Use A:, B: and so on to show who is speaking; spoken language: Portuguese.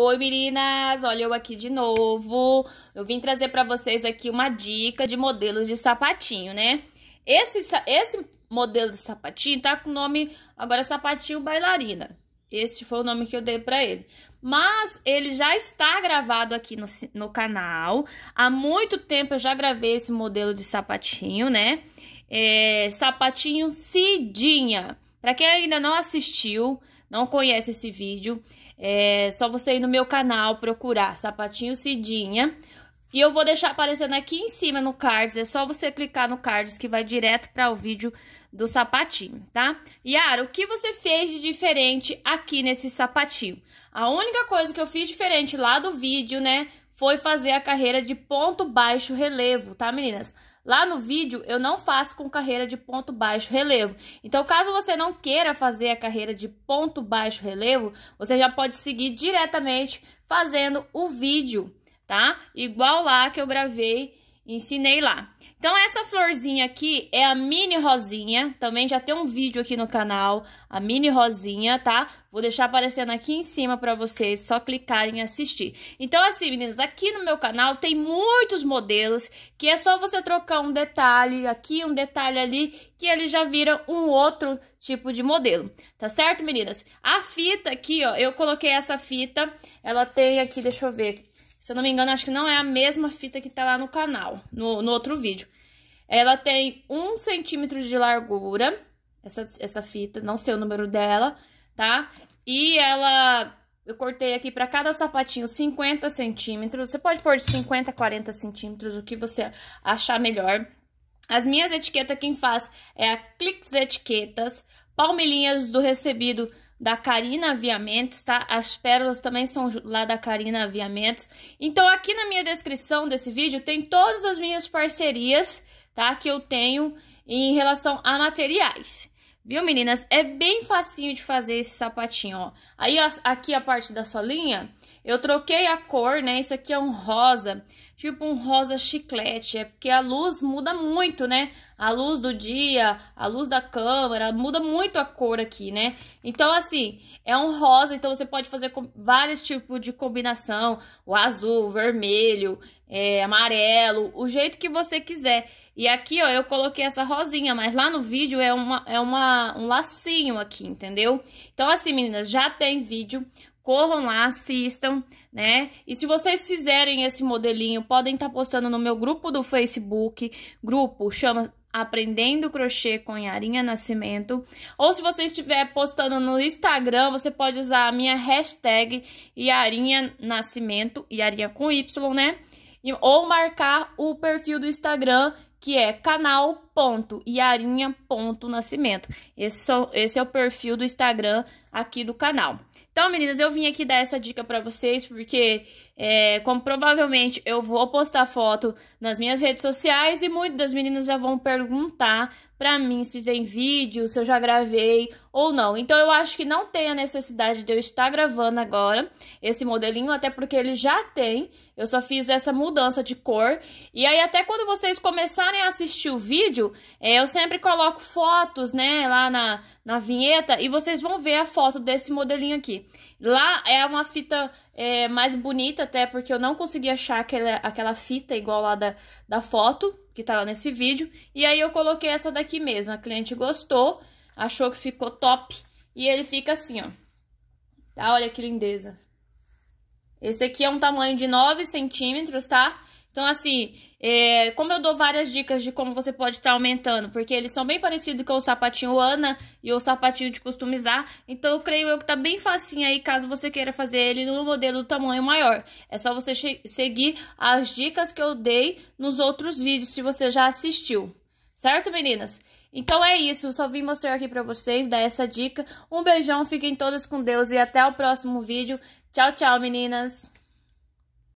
A: Oi meninas, olha eu aqui de novo. Eu vim trazer para vocês aqui uma dica de modelos de sapatinho, né? Esse, esse modelo de sapatinho tá com o nome agora sapatinho bailarina. Esse foi o nome que eu dei para ele. Mas ele já está gravado aqui no, no canal. Há muito tempo eu já gravei esse modelo de sapatinho, né? É, sapatinho Cidinha. Para quem ainda não assistiu, não conhece esse vídeo, é só você ir no meu canal procurar Sapatinho Cidinha. E eu vou deixar aparecendo aqui em cima no cards, é só você clicar no cards que vai direto para o vídeo do sapatinho, tá? Yara, o que você fez de diferente aqui nesse sapatinho? A única coisa que eu fiz diferente lá do vídeo, né, foi fazer a carreira de ponto baixo relevo, tá, meninas? Lá no vídeo eu não faço com carreira de ponto baixo relevo. Então, caso você não queira fazer a carreira de ponto baixo relevo, você já pode seguir diretamente fazendo o vídeo, tá? Igual lá que eu gravei Ensinei lá. Então, essa florzinha aqui é a mini rosinha. Também já tem um vídeo aqui no canal, a mini rosinha, tá? Vou deixar aparecendo aqui em cima pra vocês só clicarem e assistir. Então, assim, meninas, aqui no meu canal tem muitos modelos que é só você trocar um detalhe aqui, um detalhe ali, que ele já vira um outro tipo de modelo. Tá certo, meninas? A fita aqui, ó, eu coloquei essa fita. Ela tem aqui, deixa eu ver, se eu não me engano, acho que não é a mesma fita que tá lá no canal, no, no outro vídeo. Ela tem um centímetro de largura, essa, essa fita, não sei o número dela, tá? E ela... Eu cortei aqui pra cada sapatinho 50 centímetros. Você pode pôr de 50 a 40 centímetros, o que você achar melhor. As minhas etiquetas quem faz é a Clix Etiquetas, Palmeirinhas do Recebido da Carina Aviamentos, tá? As pérolas também são lá da Carina Aviamentos. Então, aqui na minha descrição desse vídeo tem todas as minhas parcerias, tá? Que eu tenho em relação a materiais. Viu, meninas? É bem facinho de fazer esse sapatinho, ó. Aí, ó, aqui a parte da solinha, eu troquei a cor, né? Isso aqui é um rosa, tipo um rosa chiclete. É porque a luz muda muito, né? A luz do dia, a luz da câmera, muda muito a cor aqui, né? Então, assim, é um rosa, então você pode fazer vários tipos de combinação. O azul, o vermelho, é, amarelo, o jeito que você quiser. E aqui, ó, eu coloquei essa rosinha, mas lá no vídeo é, uma, é uma, um lacinho aqui, entendeu? Então, assim, meninas, já tem vídeo corram lá, assistam, né? E se vocês fizerem esse modelinho, podem estar tá postando no meu grupo do Facebook, grupo chama Aprendendo Crochê com Yarinha Nascimento. Ou se você estiver postando no Instagram, você pode usar a minha hashtag Yarinha Nascimento, Yarinha com Y, né? Ou marcar o perfil do Instagram que é canal.iarinha.nascimento. Esse, esse é o perfil do Instagram aqui do canal. Então, meninas, eu vim aqui dar essa dica para vocês, porque é, como provavelmente eu vou postar foto nas minhas redes sociais e muitas das meninas já vão perguntar para mim se tem vídeo, se eu já gravei ou não. Então eu acho que não tem a necessidade de eu estar gravando agora esse modelinho, até porque ele já tem. Eu só fiz essa mudança de cor. E aí até quando vocês começarem a assistir o vídeo, é, eu sempre coloco fotos, né, lá na, na vinheta e vocês vão ver a foto desse modelinho aqui. Lá é uma fita é, mais bonita até porque eu não consegui achar aquela, aquela fita igual lá da, da foto que tá lá nesse vídeo. E aí eu coloquei essa daqui mesmo, a cliente gostou, achou que ficou top. E ele fica assim, ó. Tá? Olha que lindeza. Esse aqui é um tamanho de 9 centímetros, tá? Então, assim, é, como eu dou várias dicas de como você pode estar tá aumentando, porque eles são bem parecidos com o sapatinho Ana e o sapatinho de customizar, então eu creio eu que tá bem facinho aí caso você queira fazer ele no modelo tamanho maior. É só você seguir as dicas que eu dei nos outros vídeos, se você já assistiu. Certo, meninas? Então é isso, só vim mostrar aqui pra vocês, dar essa dica. Um beijão, fiquem todas com Deus e até o próximo vídeo. Tchau, tchau, meninas!